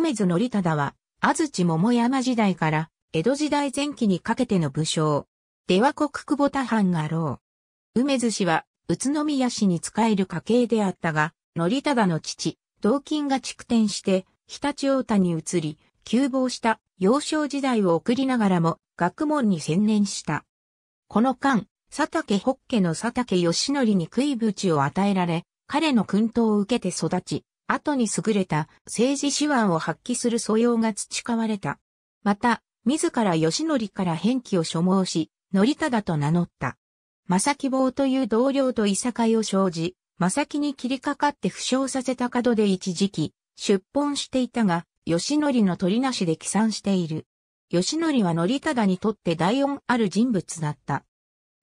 梅津則忠は、安土桃山時代から、江戸時代前期にかけての武将。出羽国久保田藩があろう。梅津氏は、宇都宮市に仕える家系であったが、則忠の父、同金が蓄転して、常陸太田に移り、急亡した幼少時代を送りながらも、学問に専念した。この間、佐竹北家の佐竹義則に食いぶちを与えられ、彼の薫陶を受けて育ち、後に優れた政治手腕を発揮する素養が培われた。また、自ら義則から返記を所望し、則忠と名乗った。正木坊という同僚と諍いを生じ、正木に切りかかって負傷させた角で一時期、出奔していたが、義則の取りなしで帰参している。義則は則忠にとって大恩ある人物だった。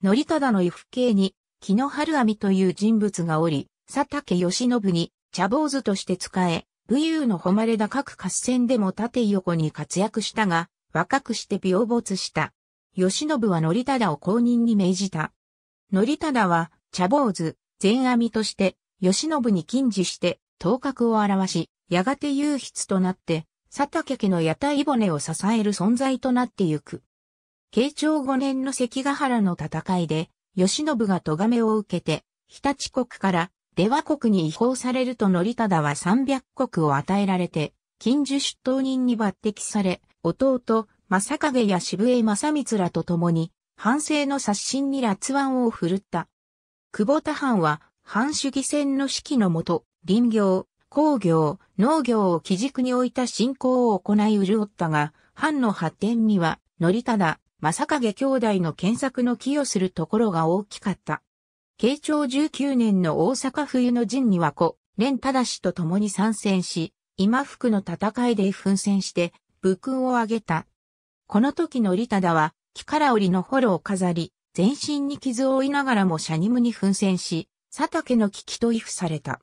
則忠の異父兄に、木野春網という人物がおり、佐竹義信に、茶坊主として使え、武勇の誉れだ各合戦でも縦横に活躍したが、若くして病没した。吉信は則忠を公認に命じた。則忠は、茶坊主、善阿弥として、吉信に禁似して、頭角を表し、やがて優筆となって、佐竹家の屋台骨を支える存在となってゆく。慶長5年の関ヶ原の戦いで、吉信が咎めを受けて、日立国から出羽国に違法されると則忠は300国を与えられて、近所出頭人に抜擢され、弟、正影や渋江正光らと共に、反省の刷新に辣腕を振るった。久保田藩は、藩主義戦の指揮のもと、林業、工業、農業を基軸に置いた信仰を行い潤ったが、藩の発展には、則忠、正影兄弟の検索の寄与するところが大きかった。慶長19年の大阪冬の陣には子、蓮忠と共に参戦し、今福の戦いで奮戦して、武勲を挙げた。この時の利忠は、木から織のロを飾り、全身に傷を負いながらもシャニムに奮戦し、佐竹の危機と畏怖された。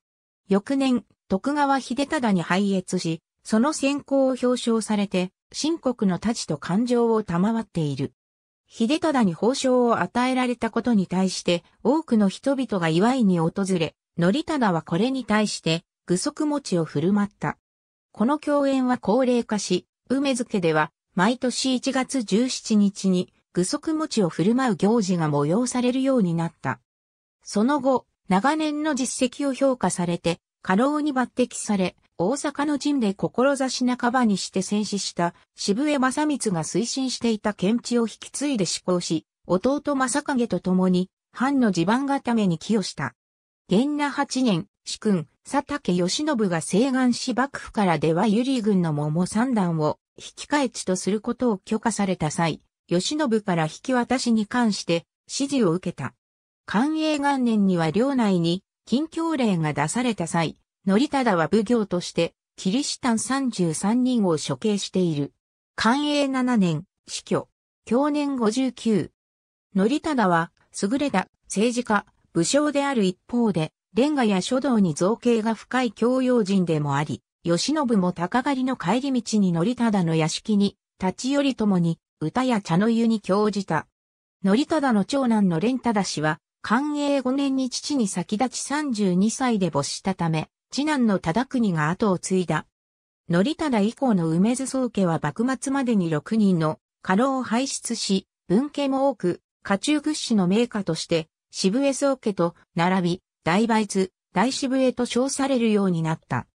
翌年、徳川秀忠に拝謁し、その先行を表彰されて、新国の太刀と感情を賜っている。秀忠に褒章を与えられたことに対して多くの人々が祝いに訪れ、則忠はこれに対して具足餅を振る舞った。この共演は高齢化し、梅漬けでは毎年1月17日に具足餅を振る舞う行事が催されるようになった。その後、長年の実績を評価されて、過労に抜擢され、大阪の陣で志半ばにして戦死した渋江正光が推進していた県地を引き継いで施行し、弟正影と共に藩の地盤固めに寄与した。元那八年、主君、佐竹義信が西岸市幕府からでは百合軍の桃三段を引き返地とすることを許可された際、義信から引き渡しに関して指示を受けた。寛永元年には領内に禁教令が出された際、則忠は奉行として、キリシタン33人を処刑している。寛永7年、死去。去年59。則忠は、優れた政治家、武将である一方で、レンガや書道に造形が深い教養人でもあり、慶喜も高狩りの帰り道に則忠の屋敷に、立ち寄りともに、歌や茶の湯に興じた。則忠の長男の蓮忠氏は、寛永5年に父に先立ち32歳で没したため、次男の忠国が後を継いだ。則忠以降の梅津宗家は幕末までに6人の家老を輩出し、文家も多く、家中屈指の名家として、渋江宗家と並び、大梅津、大渋江と称されるようになった。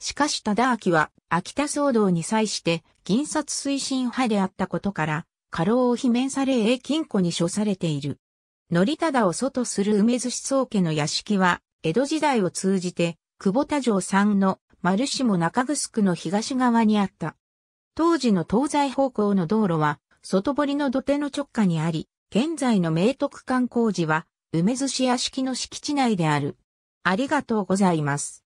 しかし忠明は、秋田騒動に際して、銀札推進派であったことから、家老を罷免され永金庫に処されている。則忠を祖とする梅津宗家の屋敷は、江戸時代を通じて、久保田城んの丸下中城の東側にあった。当時の東西方向の道路は、外堀の土手の直下にあり、現在の明徳館工事は、梅寿司屋敷の敷地内である。ありがとうございます。